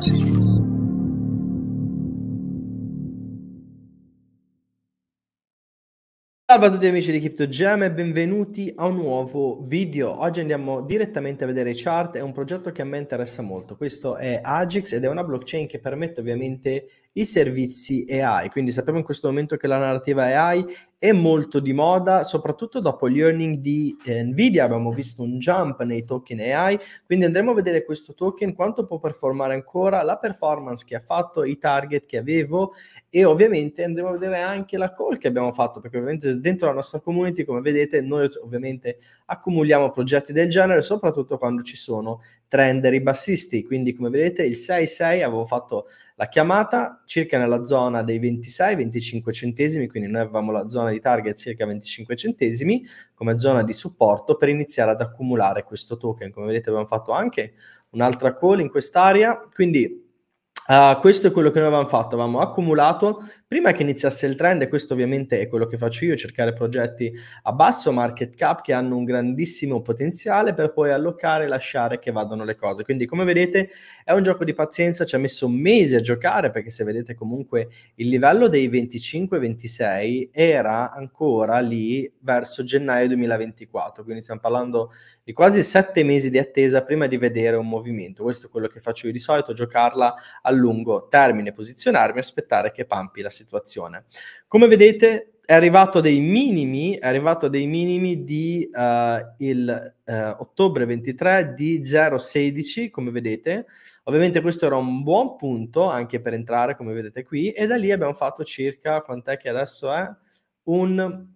Salve a tutti amici di CryptoGem e benvenuti a un nuovo video. Oggi andiamo direttamente a vedere i chart, è un progetto che a me interessa molto. Questo è Agix ed è una blockchain che permette ovviamente i servizi AI, quindi sappiamo in questo momento che la narrativa AI è molto di moda, soprattutto dopo gli earning di eh, Nvidia, abbiamo visto un jump nei token AI, quindi andremo a vedere questo token, quanto può performare ancora, la performance che ha fatto, i target che avevo e ovviamente andremo a vedere anche la call che abbiamo fatto, perché ovviamente dentro la nostra community, come vedete, noi ovviamente accumuliamo progetti del genere, soprattutto quando ci sono trend ribassisti, quindi come vedete il 6.6 avevo fatto la chiamata circa nella zona dei 26-25 centesimi, quindi noi avevamo la zona zona di target circa 25 centesimi come zona di supporto per iniziare ad accumulare questo token. Come vedete abbiamo fatto anche un'altra call in quest'area, quindi Uh, questo è quello che noi avevamo fatto, avevamo accumulato prima che iniziasse il trend, e questo ovviamente è quello che faccio io, cercare progetti a basso market cap che hanno un grandissimo potenziale per poi allocare e lasciare che vadano le cose. Quindi come vedete è un gioco di pazienza, ci ha messo mesi a giocare perché se vedete comunque il livello dei 25-26 era ancora lì verso gennaio 2024, quindi stiamo parlando di quasi sette mesi di attesa prima di vedere un movimento. Questo è quello che faccio io di solito, giocarla al lungo termine posizionarmi e aspettare che pampi la situazione. Come vedete è arrivato a dei minimi, è arrivato a dei minimi di uh, il uh, ottobre 23 di 0,16, come vedete. Ovviamente questo era un buon punto anche per entrare, come vedete qui, e da lì abbiamo fatto circa, quant'è che adesso è? Un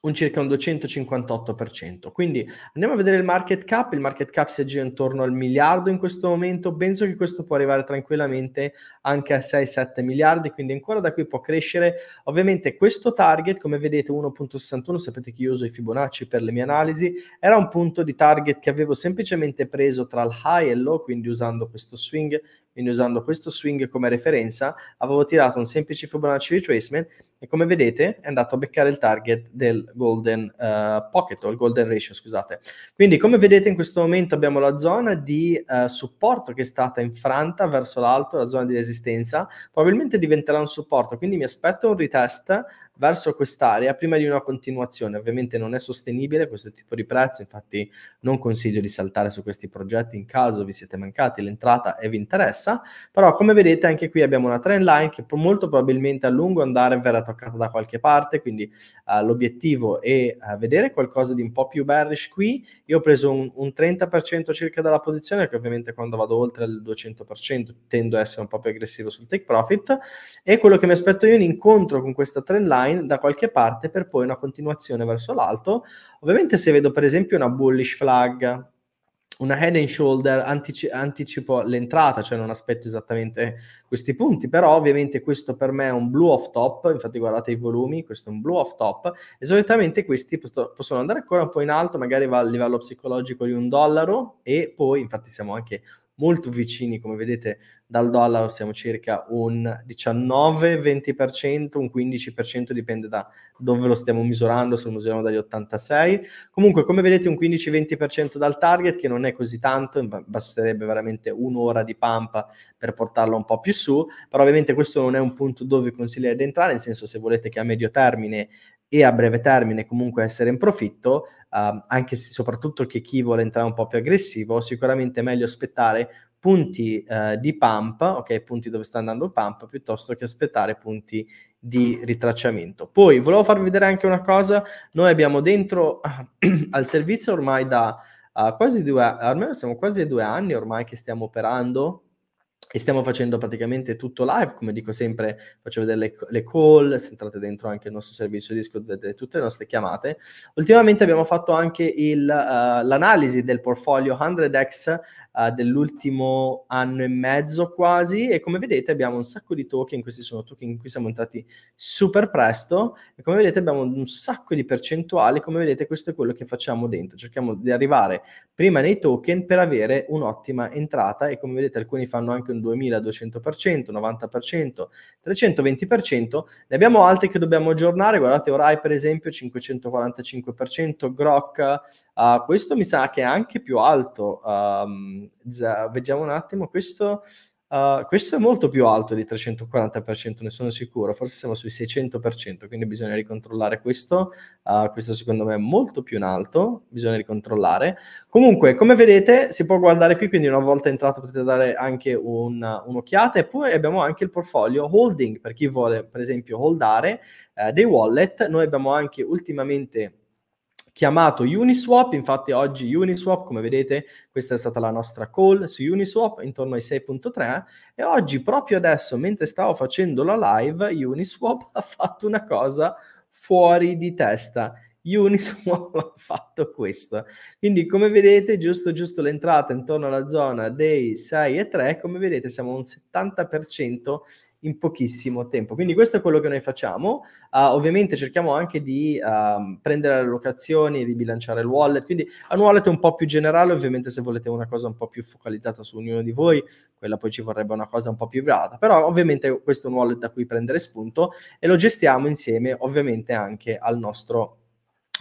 un circa un 258%. Quindi andiamo a vedere il market cap, il market cap si aggira intorno al miliardo in questo momento, penso che questo può arrivare tranquillamente anche a 6-7 miliardi, quindi ancora da qui può crescere. Ovviamente questo target, come vedete 1.61, sapete che io uso i Fibonacci per le mie analisi, era un punto di target che avevo semplicemente preso tra il high e il low, quindi usando questo swing, quindi usando questo swing come referenza avevo tirato un semplice Fibonacci retracement e come vedete è andato a beccare il target del golden uh, pocket o il golden ratio, scusate. Quindi come vedete in questo momento abbiamo la zona di uh, supporto che è stata infranta verso l'alto, la zona di resistenza, probabilmente diventerà un supporto, quindi mi aspetto un retest verso quest'area prima di una continuazione. Ovviamente non è sostenibile questo tipo di prezzo, infatti non consiglio di saltare su questi progetti in caso vi siete mancati, l'entrata e vi interessa diversa, però come vedete anche qui abbiamo una trend line che molto probabilmente a lungo andare verrà toccata da qualche parte, quindi uh, l'obiettivo è uh, vedere qualcosa di un po' più bearish qui, io ho preso un, un 30% circa della posizione, che ovviamente quando vado oltre il 200% tendo a essere un po' più aggressivo sul take profit, e quello che mi aspetto io è un incontro con questa trend line da qualche parte per poi una continuazione verso l'alto, ovviamente se vedo per esempio una bullish flag, una head and shoulder antici- anticipo l'entrata, cioè non aspetto esattamente questi punti, però ovviamente questo per me è un blue off top, infatti guardate i volumi, questo è un blue off top e solitamente questi posto- possono andare ancora un po' in alto, magari va al livello psicologico di un dollaro e poi infatti siamo anche molto vicini, come vedete dal dollaro siamo circa un 19-20%, un 15% dipende da dove lo stiamo misurando, se lo misuriamo dagli 86. Comunque, come vedete, un 15-20% dal target, che non è così tanto, basterebbe veramente un'ora di pump per portarlo un po' più su, però ovviamente questo non è un punto dove consigliare di entrare, nel senso se volete che a medio termine e a breve termine comunque essere in profitto, uh, anche se soprattutto che chi vuole entrare un po' più aggressivo, sicuramente è meglio aspettare punti uh, di pump, ok, punti dove sta andando il pump, piuttosto che aspettare punti di ritracciamento. Poi volevo farvi vedere anche una cosa, noi abbiamo dentro al servizio ormai da uh, quasi due, almeno siamo quasi due anni ormai che stiamo operando, e stiamo facendo praticamente tutto live, come dico sempre, faccio vedere le, le, call, se entrate dentro anche il nostro servizio Discord vedete tutte le nostre chiamate. Ultimamente abbiamo fatto anche il, uh, l'analisi del portfolio 100x uh, eh, dell'ultimo anno e mezzo quasi e come vedete abbiamo un sacco di token, questi sono token in cui siamo entrati super presto e come vedete abbiamo un sacco di percentuali, come vedete questo è quello che facciamo dentro, cerchiamo di arrivare prima nei token per avere un'ottima entrata e come vedete alcuni fanno anche un un 2200%, 90%, 320%, ne abbiamo altri che dobbiamo aggiornare, guardate Orai per esempio 545%, Grok, uh, questo mi sa che è anche più alto, um, vediamo un attimo, questo Uh, questo è molto più alto di 340%, ne sono sicuro, forse siamo sui 600%, quindi bisogna ricontrollare questo, uh, questo secondo me è molto più in alto, bisogna ricontrollare. Comunque, come vedete, si può guardare qui, quindi una volta entrato potete dare anche un, un'occhiata e poi abbiamo anche il portfolio holding, per chi vuole per esempio holdare uh, dei wallet, noi abbiamo anche ultimamente chiamato Uniswap, infatti oggi Uniswap, come vedete, questa è stata la nostra call su Uniswap intorno ai 6.3 e oggi proprio adesso mentre stavo facendo la live Uniswap ha fatto una cosa fuori di testa. Uniswap ha fatto questo. Quindi come vedete, giusto giusto l'entrata intorno alla zona dei 6 e 3, come vedete siamo un 70% in pochissimo tempo. Quindi questo è quello che noi facciamo. Uh, ovviamente cerchiamo anche di uh, prendere le locazioni, di bilanciare il wallet, quindi è un wallet un po' più generale, ovviamente se volete una cosa un po' più focalizzata su ognuno di voi, quella poi ci vorrebbe una cosa un po' più privata, però ovviamente questo è un wallet da cui prendere spunto e lo gestiamo insieme ovviamente anche al nostro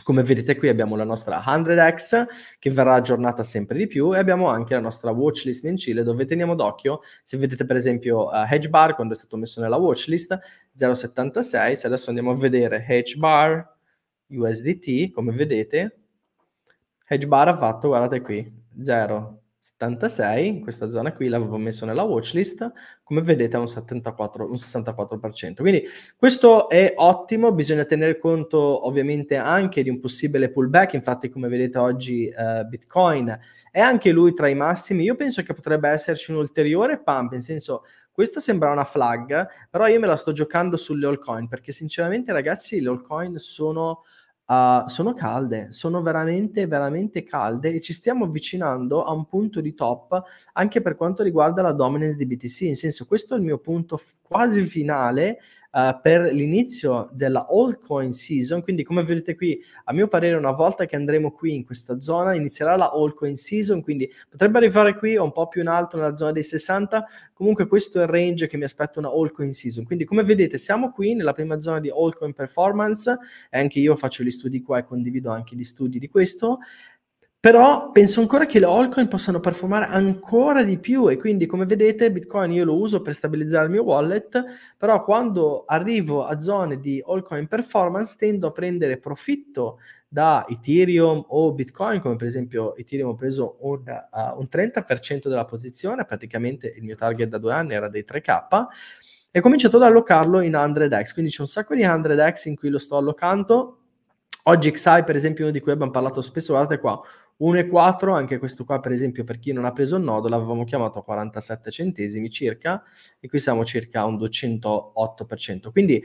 come vedete qui abbiamo la nostra 100X che verrà aggiornata sempre di più e abbiamo anche la nostra watchlist mensile dove teniamo d'occhio, se vedete per esempio uh, Hedge Bar quando è stato messo nella watchlist 0,76, se adesso andiamo a vedere Hedge Bar USDT, come vedete, Hedge Bar ha fatto, guardate qui, 0, 76, in questa zona qui l'avevo messo nella watchlist, come vedete è un, 74, un 64%. Quindi questo è ottimo, bisogna tenere conto ovviamente anche di un possibile pullback, infatti come vedete oggi eh, Bitcoin è anche lui tra i massimi, io penso che potrebbe esserci un ulteriore pump, nel senso questa sembra una flag, però io me la sto giocando sulle altcoin, perché sinceramente ragazzi le altcoin sono Uh, sono calde, sono veramente, veramente calde e ci stiamo avvicinando a un punto di top anche per quanto riguarda la dominance di BTC. In senso, questo è il mio punto quasi finale uh, per l'inizio della altcoin season. Quindi, come vedete qui, a mio parere, una volta che andremo qui in questa zona, inizierà la altcoin season. Quindi potrebbe arrivare qui o un po' più in alto nella zona dei 60. Comunque, questo è il range che mi aspetta una altcoin season. Quindi, come vedete, siamo qui nella prima zona di altcoin performance. E anche io faccio gli studi qua e condivido anche gli studi di questo. Però penso ancora che le altcoin possano performare ancora di più e quindi come vedete Bitcoin io lo uso per stabilizzare il mio wallet, però quando arrivo a zone di altcoin performance tendo a prendere profitto da Ethereum o Bitcoin, come per esempio Ethereum ho preso un, uh, un 30% della posizione, praticamente il mio target da due anni era dei 3K, e ho cominciato ad allocarlo in 100x, quindi c'è un sacco di 100x in cui lo sto allocando. Oggi XI per esempio uno di cui abbiamo parlato spesso, guardate qua, 1,4 anche questo qua per esempio per chi non ha preso il nodo l'avevamo chiamato a 47 centesimi circa e qui siamo circa a un 208%. Quindi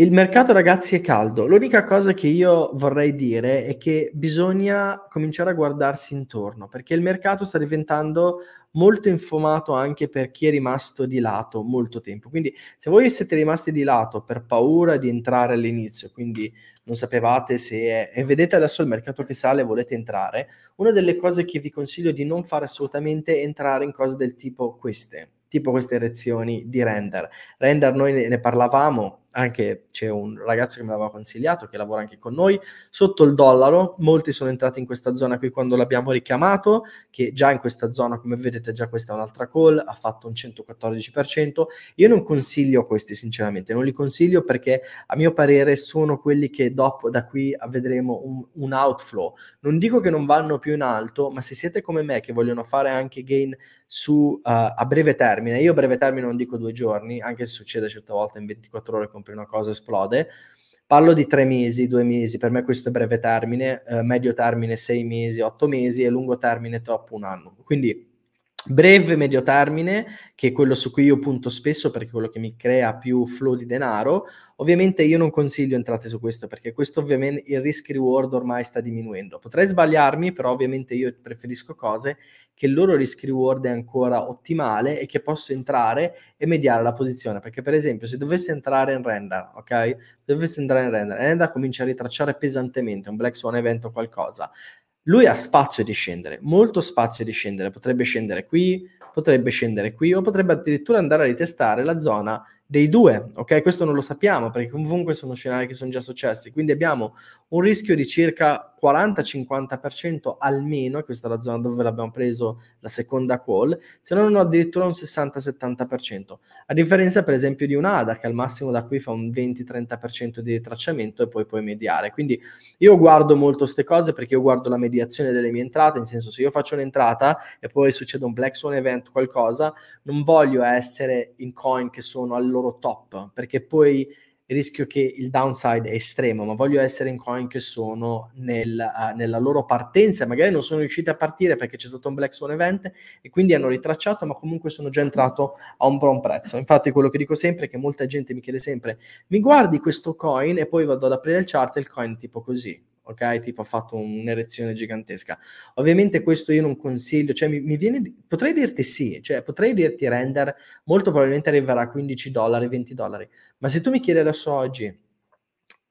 il mercato, ragazzi, è caldo. L'unica cosa che io vorrei dire è che bisogna cominciare a guardarsi intorno, perché il mercato sta diventando molto infumato anche per chi è rimasto di lato molto tempo. Quindi, se voi siete rimasti di lato per paura di entrare all'inizio, quindi non sapevate se è, e vedete adesso il mercato che sale e volete entrare, una delle cose che vi consiglio di non fare assolutamente è entrare in cose del tipo queste tipo queste reazioni di render. Render noi ne parlavamo anche c'è un ragazzo che me l'aveva consigliato, che lavora anche con noi, sotto il dollaro, molti sono entrati in questa zona qui quando l'abbiamo richiamato, che già in questa zona, come vedete, già questa è un'altra call, ha fatto un 114%. Io non consiglio questi, sinceramente, non li consiglio perché a mio parere sono quelli che dopo, da qui vedremo un, un outflow. Non dico che non vanno più in alto, ma se siete come me che vogliono fare anche gain su, uh, a breve termine, io a breve termine non dico due giorni, anche se succede certe volte in 24 ore come compri una cosa esplode. Parlo di tre mesi, due mesi, per me questo è breve termine, eh, medio termine sei mesi, otto mesi e lungo termine top un anno. Quindi breve medio termine, che è quello su cui io punto spesso perché è quello che mi crea più flow di denaro, ovviamente io non consiglio entrate su questo perché questo ovviamente il risk reward ormai sta diminuendo. Potrei sbagliarmi, però ovviamente io preferisco cose che il loro risk reward è ancora ottimale e che posso entrare e mediare la posizione, perché per esempio se dovessi entrare in render, ok? Dovessi entrare in render, render comincia a ritracciare pesantemente un black swan event o qualcosa lui ha spazio di scendere, molto spazio di scendere, potrebbe scendere qui, potrebbe scendere qui o potrebbe addirittura andare a ritestare la zona dei due, ok? Questo non lo sappiamo perché comunque sono scenari che sono già successi, quindi abbiamo un rischio di circa 40-50% almeno, questa è la zona dove l'abbiamo preso la seconda call, se non addirittura un 60-70%, a differenza per esempio di un'ADA che al massimo da qui fa un 20-30% di ritracciamento e poi puoi mediare, quindi io guardo molto queste cose perché io guardo la mediazione delle mie entrate, nel senso se io faccio un'entrata e poi succede un Black Swan event qualcosa, non voglio essere in coin che sono all'ora loro top, perché poi rischio che il downside è estremo, ma voglio essere in coin che sono nel, uh, nella loro partenza, magari non sono riusciti a partire perché c'è stato un Black Swan event e quindi hanno ritracciato, ma comunque sono già entrato a un buon prezzo. Infatti quello che dico sempre è che molta gente mi chiede sempre, mi guardi questo coin e poi vado ad aprire il chart e il coin tipo così ok? Tipo ha fatto un'erezione gigantesca. Ovviamente questo io non consiglio, cioè mi, mi viene, potrei dirti sì, cioè potrei dirti render, molto probabilmente arriverà a 15 dollari, 20 dollari, ma se tu mi chiedi adesso oggi,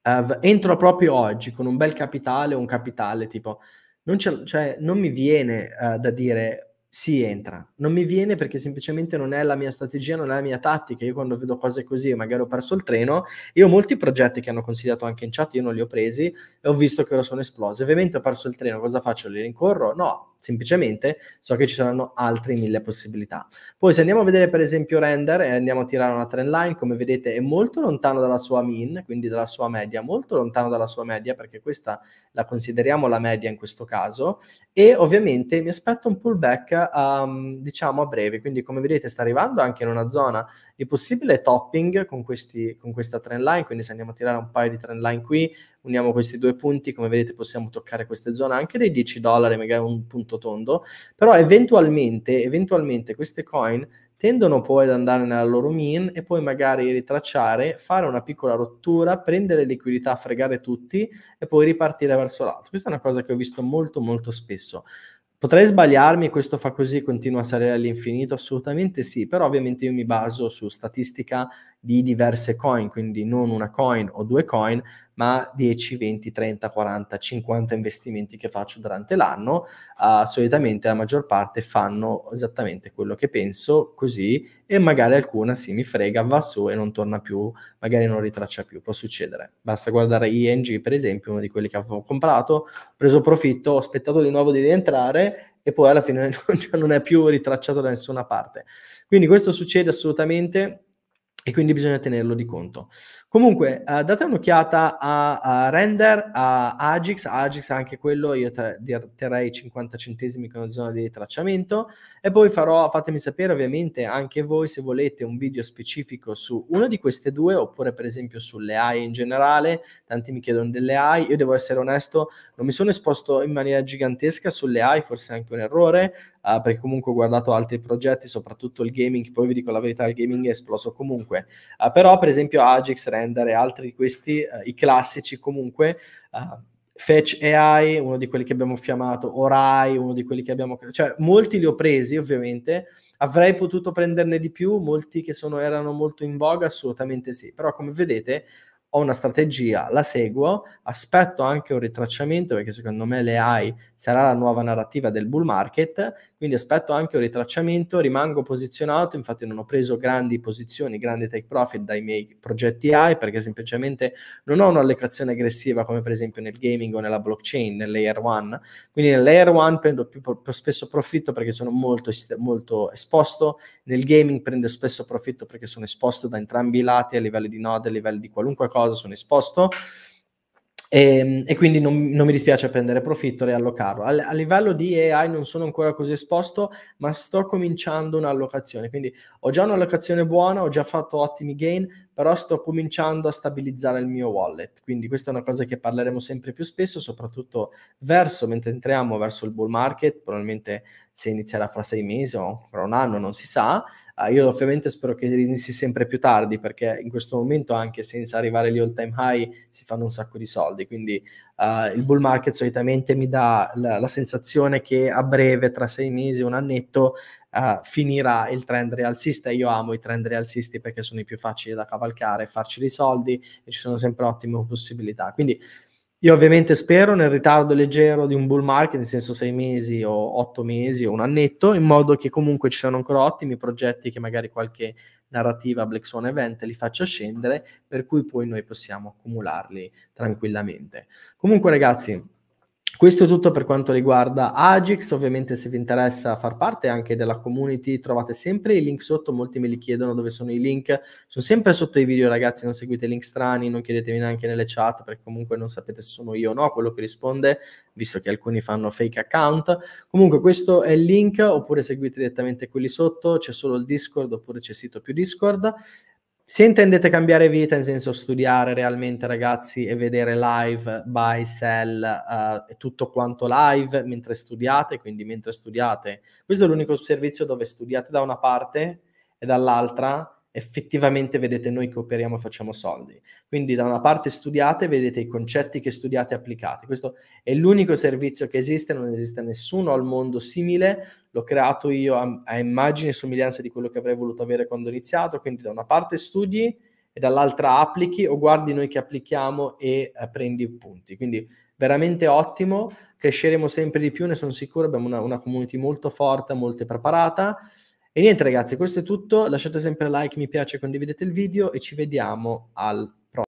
Uh, entro proprio oggi con un bel capitale un capitale tipo non, cioè, non mi viene uh, da dire si entra. Non mi viene perché semplicemente non è la mia strategia, non è la mia tattica. Io quando vedo cose così, magari ho perso il treno, io ho molti progetti che hanno consigliato anche in chat, io non li ho presi e ho visto che ora sono esplosi. Ovviamente ho perso il treno, cosa faccio? Li rincorro? No, semplicemente so che ci saranno altre mille possibilità. Poi se andiamo a vedere per esempio render e andiamo a tirare una trend line, come vedete è molto lontano dalla sua mean, quindi dalla sua media, molto lontano dalla sua media perché questa la consideriamo la media in questo caso e ovviamente mi aspetto un pullback um, diciamo a breve. Quindi come vedete sta arrivando anche in una zona di possibile topping con, questi, con questa trend line, quindi se andiamo a tirare un paio di trend line qui, uniamo questi due punti, come vedete possiamo toccare queste zone anche dei 10 dollari, magari un punto tondo, però eventualmente, eventualmente queste coin tendono poi ad andare nella loro min e poi magari ritracciare, fare una piccola rottura, prendere liquidità, fregare tutti e poi ripartire verso l'alto. Questa è una cosa che ho visto molto molto spesso. Potrei sbagliarmi, questo fa così, continua a salire all'infinito? Assolutamente sì, però ovviamente io mi baso su statistica di diverse coin, quindi non una coin o due coin, ma 10, 20, 30, 40, 50 investimenti che faccio durante l'anno. Uh, solitamente la maggior parte fanno esattamente quello che penso, così, e magari alcuna si sì, mi frega, va su e non torna più, magari non ritraccia più, può succedere. Basta guardare ING, per esempio, uno di quelli che avevo comprato, ho preso profitto, ho aspettato di nuovo di rientrare e poi alla fine non, cioè, non è più ritracciato da nessuna parte. Quindi questo succede assolutamente e quindi bisogna tenerlo di conto. Comunque, eh, date un'occhiata a, a, Render, a Agix, a Agix anche quello, io ter- terrei 50 centesimi con come zona di tracciamento e poi farò, fatemi sapere ovviamente anche voi se volete un video specifico su una di queste due oppure per esempio sulle AI in generale, tanti mi chiedono delle AI, io devo essere onesto, non mi sono esposto in maniera gigantesca sulle AI, forse anche un errore, eh, perché comunque ho guardato altri progetti, soprattutto il gaming, poi vi dico la verità, il gaming è esploso comunque comunque. Uh, ah, però per esempio Ajax, Render e altri di questi, uh, i classici comunque, uh, Fetch AI, uno di quelli che abbiamo chiamato, Orai, uno di quelli che abbiamo... Cioè molti li ho presi ovviamente, avrei potuto prenderne di più, molti che sono, erano molto in voga, assolutamente sì. Però come vedete ho una strategia, la seguo, aspetto anche un ritracciamento perché secondo me le AI sarà la nuova narrativa del bull market, quindi aspetto anche un ritracciamento, rimango posizionato, infatti non ho preso grandi posizioni, grandi take profit dai miei progetti AI perché semplicemente non ho un'allocazione aggressiva come per esempio nel gaming o nella blockchain, nel layer 1, quindi nel layer 1 prendo più, più spesso profitto perché sono molto, molto esposto, nel gaming prendo spesso profitto perché sono esposto da entrambi i lati a livello di node, a livello di qualunque cosa, cosa, sono esposto e, ehm, e quindi non, non, mi dispiace prendere profitto e riallocarlo. A, a, livello di AI non sono ancora così esposto, ma sto cominciando un'allocazione, quindi ho già un'allocazione buona, ho già fatto ottimi gain, però sto cominciando a stabilizzare il mio wallet, quindi questa è una cosa che parleremo sempre più spesso, soprattutto verso, mentre entriamo verso il bull market, probabilmente se inizierà fra sei mesi o fra un anno, non si sa. Uh, io ovviamente spero che inizi sempre più tardi perché in questo momento anche senza arrivare agli all time high si fanno un sacco di soldi, quindi uh, il bull market solitamente mi dà la, la, sensazione che a breve, tra sei mesi, un annetto, uh, finirà il trend rialzista io amo i trend rialzisti perché sono i più facili da cavalcare, farci dei soldi e ci sono sempre ottime possibilità. Quindi io ovviamente spero nel ritardo leggero di un bull market, nel senso sei mesi o otto mesi o un annetto, in modo che comunque ci siano ancora ottimi progetti che magari qualche narrativa Black Swan Event li faccia scendere, per cui poi noi possiamo accumularli tranquillamente. Comunque ragazzi, questo è tutto per quanto riguarda Agix, ovviamente se vi interessa far parte anche della community trovate sempre i link sotto, molti me li chiedono dove sono i link, sono sempre sotto i video ragazzi, non seguite link strani, non chiedetemi neanche nelle chat perché comunque non sapete se sono io o no quello che risponde, visto che alcuni fanno fake account. Comunque questo è il link oppure seguite direttamente quelli sotto, c'è solo il Discord oppure c'è il sito più Discord se intendete cambiare vita, in senso studiare realmente, ragazzi, e vedere live, buy, sell, uh, tutto quanto live mentre studiate, quindi mentre studiate, questo è l'unico servizio dove studiate da una parte e dall'altra effettivamente vedete noi che operiamo e facciamo soldi. Quindi da una parte studiate, vedete i concetti che studiate e applicate. Questo è l'unico servizio che esiste, non esiste nessuno al mondo simile, l'ho creato io a, a immagine e somiglianza di quello che avrei voluto avere quando ho iniziato, quindi da una parte studi e dall'altra applichi o guardi noi che applichiamo e eh, prendi punti. Quindi veramente ottimo, cresceremo sempre di più, ne sono sicuro, abbiamo una, una community molto forte, molto preparata. E niente ragazzi, questo è tutto, lasciate sempre like, mi piace, condividete il video e ci vediamo al